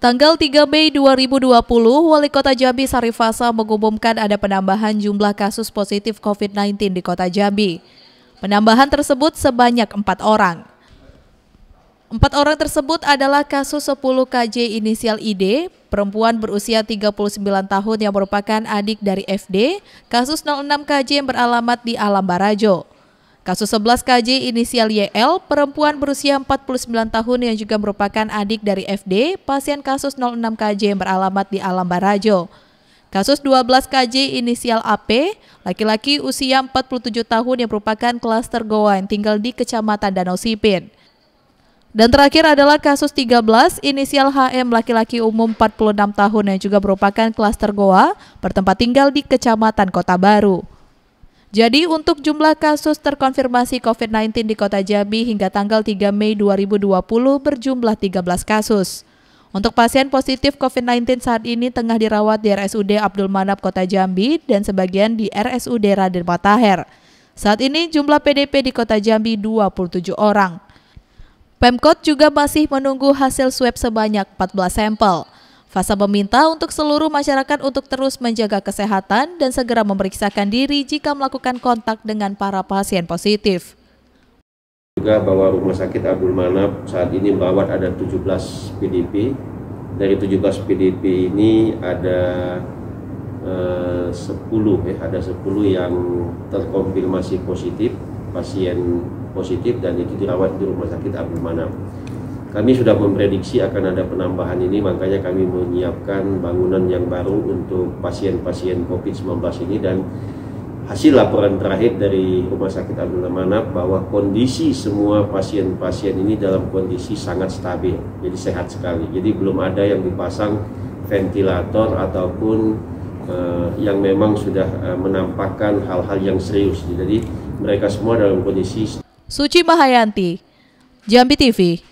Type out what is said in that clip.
Tanggal 3 Mei 2020, Wali Kota Jambi Sarifasa mengumumkan ada penambahan jumlah kasus positif COVID-19 di Kota Jambi. Penambahan tersebut sebanyak empat orang. Empat orang tersebut adalah kasus 10 KJ inisial ID, perempuan berusia 39 tahun yang merupakan adik dari FD, kasus 06 KJ yang beralamat di Alam Barajo, Kasus 11 KJ inisial YL, perempuan berusia 49 tahun yang juga merupakan adik dari FD, pasien kasus 06 KJ yang beralamat di Alam Barajo. Kasus 12 KJ inisial AP, laki-laki usia 47 tahun yang merupakan klaster Goa yang tinggal di Kecamatan Danau Sipin. Dan terakhir adalah kasus 13 inisial HM laki-laki umum 46 tahun yang juga merupakan klaster Goa, bertempat tinggal di Kecamatan Kota Baru. Jadi untuk jumlah kasus terkonfirmasi COVID-19 di Kota Jambi hingga tanggal 3 Mei 2020 berjumlah 13 kasus. Untuk pasien positif COVID-19 saat ini tengah dirawat di RSUD Abdul Manap Kota Jambi dan sebagian di RSUD Raden Matahir. Saat ini jumlah PDP di Kota Jambi 27 orang. Pemkot juga masih menunggu hasil swab sebanyak 14 sampel. Fasa meminta untuk seluruh masyarakat untuk terus menjaga kesehatan dan segera memeriksakan diri jika melakukan kontak dengan para pasien positif. Juga bahwa Rumah Sakit Abdul Manap saat ini merawat ada 17 PDP. Dari 17 PDP ini ada eh, 10 ya, ada 10 yang terkonfirmasi positif, pasien positif dan itu dirawat di Rumah Sakit Abdul Manap. Kami sudah memprediksi akan ada penambahan ini, makanya kami menyiapkan bangunan yang baru untuk pasien-pasien COVID-19 ini dan hasil laporan terakhir dari Rumah Sakit Abdul Manap bahwa kondisi semua pasien-pasien ini dalam kondisi sangat stabil, jadi sehat sekali. Jadi belum ada yang dipasang ventilator ataupun uh, yang memang sudah uh, menampakkan hal-hal yang serius. Jadi mereka semua dalam kondisi. Suci Mahayanti, Jambi TV.